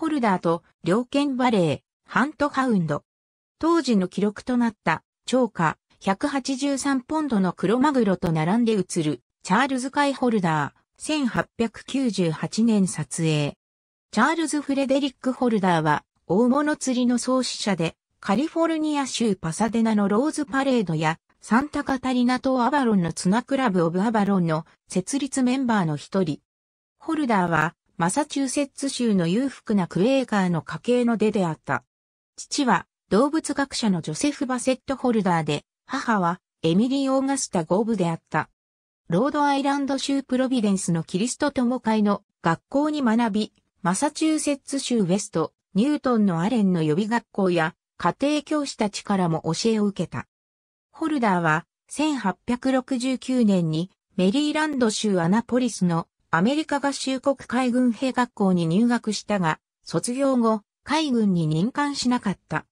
ホルダーと猟犬バレー、ハントハウンド。当時の記録となった超過183ポンドのクロマグロと並んで映るチャールズ・カイホルダー、1898年撮影。チャールズ・フレデリック・ホルダーは大物釣りの創始者でカリフォルニア州パサデナのローズパレードやサンタカタリナ島アバロンのツナクラブ・オブ・アバロンの設立メンバーの一人。ホルダーはマサチューセッツ州の裕福なクレーカーの家系の出であった。父は動物学者のジョセフ・バセット・ホルダーで、母はエミリー・オーガスタ・ゴーブであった。ロードアイランド州プロビデンスのキリスト友会の学校に学び、マサチューセッツ州ウェスト、ニュートンのアレンの予備学校や家庭教師たちからも教えを受けた。ホルダーは1869年にメリーランド州アナポリスのアメリカ合衆国海軍兵学校に入学したが、卒業後、海軍に任官しなかった。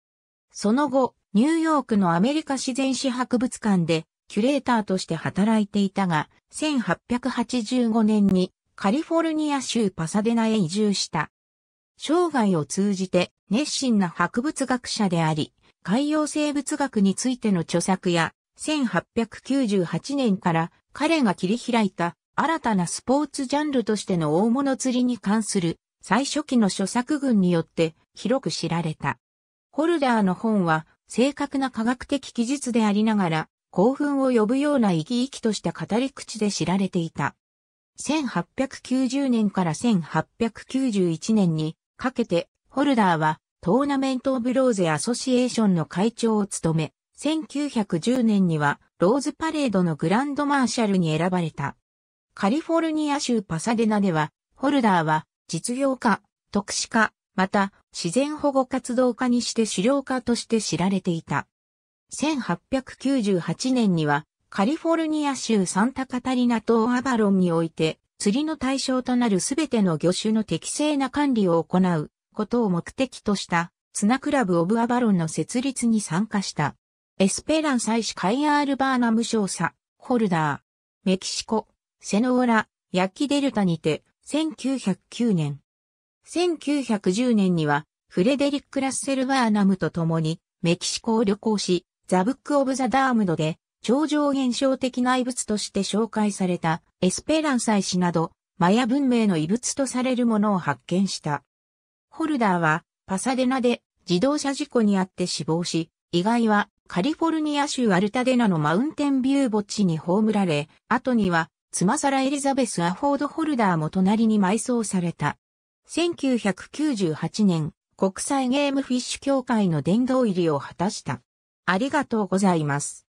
その後、ニューヨークのアメリカ自然史博物館で、キュレーターとして働いていたが、1885年にカリフォルニア州パサデナへ移住した。生涯を通じて熱心な博物学者であり、海洋生物学についての著作や、1898年から彼が切り開いた新たなスポーツジャンルとしての大物釣りに関する最初期の著作群によって広く知られた。ホルダーの本は正確な科学的記述でありながら興奮を呼ぶような生き生きとした語り口で知られていた。1890年から1891年にかけてホルダーはトーナメント・オブ・ローゼ・アソシエーションの会長を務め、1910年にはローズパレードのグランドマーシャルに選ばれた。カリフォルニア州パサデナでは、ホルダーは実業家、特殊家、また自然保護活動家にして狩猟家として知られていた。1898年にはカリフォルニア州サンタカタリナ島アバロンにおいて釣りの対象となるすべての魚種の適正な管理を行うことを目的としたツナクラブ・オブ・アバロンの設立に参加した。エスペラン祭司カイアール・バーナム少佐、ホルダー。メキシコ、セノーラ、ヤッキデルタにて、1909年。1910年には、フレデリック・ラッセル・ワーナムと共に、メキシコを旅行し、ザ・ブック・オブ・ザ・ダームドで、超常現象的な遺物として紹介された、エスペランサイ氏など、マヤ文明の遺物とされるものを発見した。ホルダーは、パサデナで自動車事故にあって死亡し、意外はカリフォルニア州アルタデナのマウンテンビュー墓地に葬られ、後にはつまさらエリザベス・アフォード・ホルダーも隣に埋葬された。1998年、国際ゲームフィッシュ協会の殿堂入りを果たした。ありがとうございます。